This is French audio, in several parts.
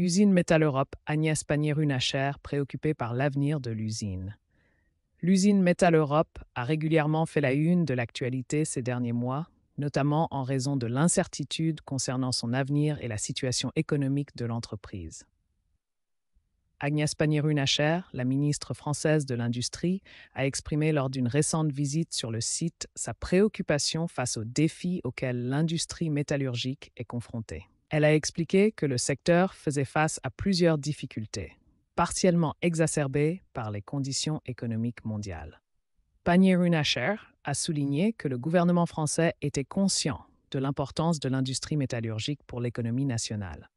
Usine Métal Europe, Agnès Pannier-Runacher, préoccupée par l'avenir de l'usine. L'usine Métal Europe a régulièrement fait la une de l'actualité ces derniers mois, notamment en raison de l'incertitude concernant son avenir et la situation économique de l'entreprise. Agnès Pannier-Runacher, la ministre française de l'Industrie, a exprimé lors d'une récente visite sur le site sa préoccupation face aux défis auxquels l'industrie métallurgique est confrontée. Elle a expliqué que le secteur faisait face à plusieurs difficultés, partiellement exacerbées par les conditions économiques mondiales. Panier runacher a souligné que le gouvernement français était conscient de l'importance de l'industrie métallurgique pour l'économie nationale.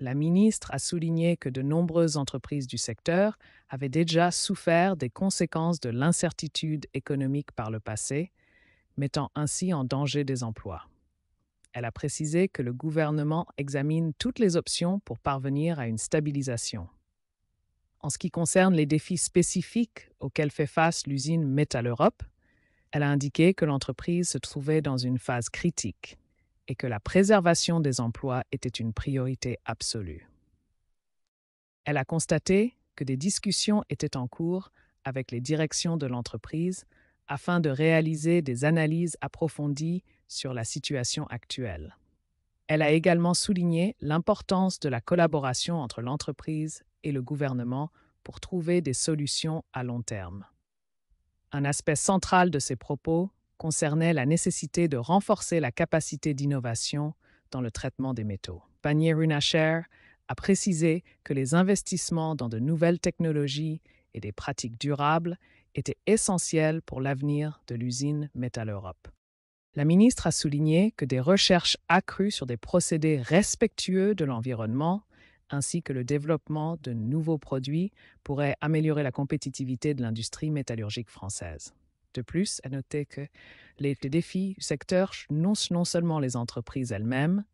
La ministre a souligné que de nombreuses entreprises du secteur avaient déjà souffert des conséquences de l'incertitude économique par le passé, mettant ainsi en danger des emplois. Elle a précisé que le gouvernement examine toutes les options pour parvenir à une stabilisation. En ce qui concerne les défis spécifiques auxquels fait face l'usine Metal Europe, elle a indiqué que l'entreprise se trouvait dans une phase critique et que la préservation des emplois était une priorité absolue. Elle a constaté que des discussions étaient en cours avec les directions de l'entreprise afin de réaliser des analyses approfondies sur la situation actuelle. Elle a également souligné l'importance de la collaboration entre l'entreprise et le gouvernement pour trouver des solutions à long terme. Un aspect central de ses propos concernait la nécessité de renforcer la capacité d'innovation dans le traitement des métaux. Panier Runacher a précisé que les investissements dans de nouvelles technologies et des pratiques durables étaient essentiels pour l'avenir de l'usine Metal Europe la ministre a souligné que des recherches accrues sur des procédés respectueux de l'environnement ainsi que le développement de nouveaux produits pourraient améliorer la compétitivité de l'industrie métallurgique française. De plus, à noter que les, défis du secteur n'ont non seulement les entreprises elles-mêmes,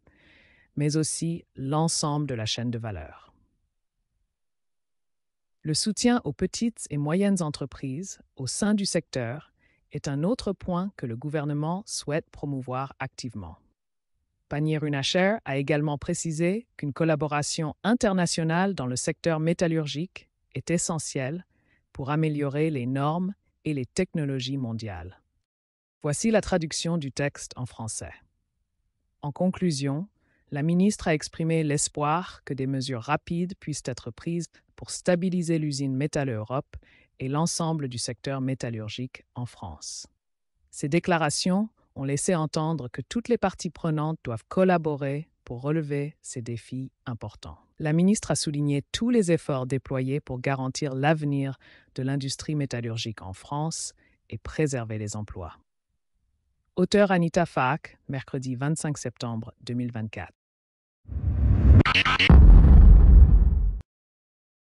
mais aussi l'ensemble de la chaîne de valeur. Le soutien aux petites et moyennes entreprises au sein du secteur est un autre point que le gouvernement souhaite promouvoir activement. panier runacher a également précisé qu'une collaboration internationale dans le secteur métallurgique est essentielle pour améliorer les normes et les technologies mondiales. Voici la traduction du texte en français. En conclusion, la ministre a exprimé l'espoir que des mesures rapides puissent être prises pour stabiliser l'usine Métal Europe et l'ensemble du secteur métallurgique en France. Ces déclarations ont laissé entendre que toutes les parties prenantes doivent collaborer pour relever ces défis importants. La ministre a souligné tous les efforts déployés pour garantir l'avenir de l'industrie métallurgique en France et préserver les emplois. Auteur Anita FAC, mercredi 25 septembre 2024.